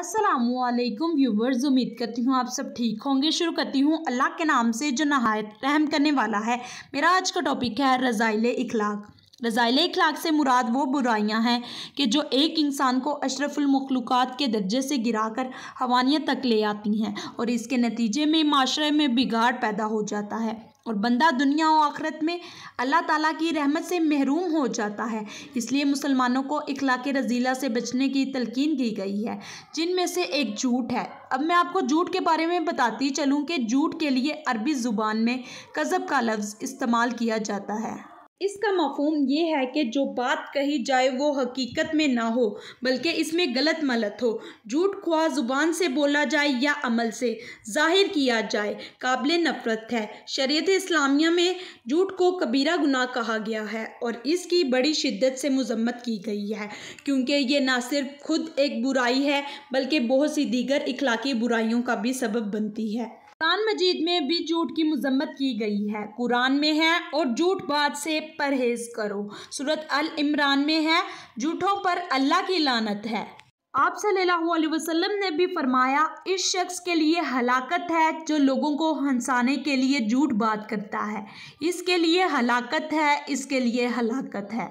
Aslam viewers उम्मीद करती हूँ आप सब ठीक होंगे शुरू करती हूँ अल्लाह के नाम से जो नहायत रहम करने वाला है मेरा आज का टॉपिक है रज़ाइल इखलाक रज़ाइल इखलाक से मुराद वो बुराइयाँ हैं कि जो एक इंसान को अशरफुलमखलूक़ के दर्जे से गिरा कर हवानियत तक ले आती हैं और इसके नतीजे में माशरे में बिगाड़ पैदा हो जाता है और बंदा दुनिया और आखरत में अल्लाह ताला की रहमत से महरूम हो जाता है इसलिए मुसलमानों को इखलाक रजीला से बचने की तलकीन की गई है जिनमें से एक झूठ है अब मैं आपको झूठ के बारे में बताती चलूँ कि झूठ के लिए अरबी ज़ुबान में कज़ब का लफ्ज़ इस्तेमाल किया जाता है इसका मफहम यह है कि जो बात कही जाए वो हकीकत में ना हो बल्कि इसमें गलत मलत हो झूठ ख्वा ज़ुबान से बोला जाए या अमल से जाहिर किया जाए काबिल नफ़रत है शरीत इस्लामिया में झूठ को कबीरा गुनाह कहा गया है और इसकी बड़ी शिद्दत से मजम्मत की गई है क्योंकि ये ना सिर्फ खुद एक बुराई है बल्कि बहुत सी दीगर इखलाकी बुराइयों का भी सबब बनती है कुरान मजीद में भी झूठ की मजम्मत की गई है कुरान में है और झूठ बात से परहेज करो सूरत अल इमरान में है झूठों पर अल्लाह की लानत है आप सल्लल्लाहु अलैहि वसल्लम ने भी फरमाया इस शख्स के लिए हलाकत है जो लोगों को हंसाने के लिए झूठ बात करता है इसके लिए हलाकत है इसके लिए हलाकत है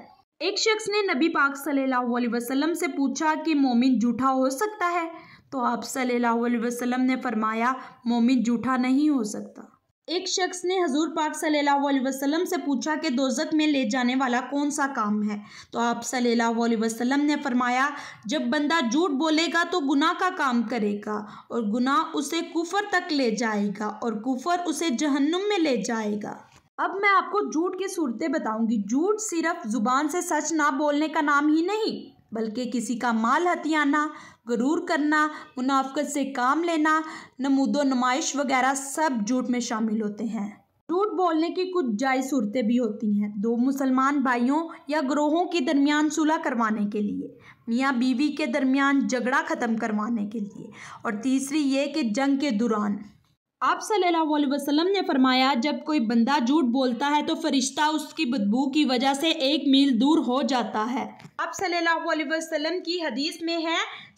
एक शख्स ने नबी पाक सल्लल्लाहु अलैहि वसल्लम से पूछा कि मोमिन झूठा हो सकता है तो आप सल्लल्लाहु अलैहि वसल्लम ने फरमाया मोमिन जूठा नहीं हो सकता एक शख्स ने हजूर पाक सल्लल्लाहु अलैहि वसल्लम से पूछा कि दोजक में ले जाने वाला कौन सा काम है तो आप सल्लल्लाहु अलैहि वसल्लम ने फरमाया जब बंदा झूठ बोलेगा तो गुनाह का काम करेगा और गुनाह उसे कुफर तक ले जाएगा और कुफर उसे जहन्नुम में ले जाएगा अब मैं आपको झूठ की सूरतें बताऊंगी झूठ सिर्फ ज़ुबान से सच ना बोलने का नाम ही नहीं बल्कि किसी का माल हथियाना गरूर करना मुनाफ्त से काम लेना नमूदो नुमाइश वगैरह सब झूठ में शामिल होते हैं झूठ बोलने की कुछ जायज सूरतें भी होती हैं दो मुसलमान भाइयों या ग्रोहों के दरमियान सुलह करवाने के लिए मियाँ बीवी के दरमियान झगड़ा ख़त्म करवाने के लिए और तीसरी ये कि जंग के दौरान आप सल्लल्लाहु अलैहि वसल्लम ने फरमाया जब कोई बंदा झूठ बोलता है तो फरिश्ता उसकी बदबू की वजह से एक मील दूर हो जाता है आप सल्लल्लाहु अलैहि वसल्लम की हदीस में है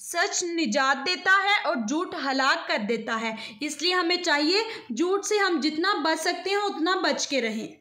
सच निजात देता है और झूठ हलाक कर देता है इसलिए हमें चाहिए झूठ से हम जितना बच सकते हैं उतना बच के रहें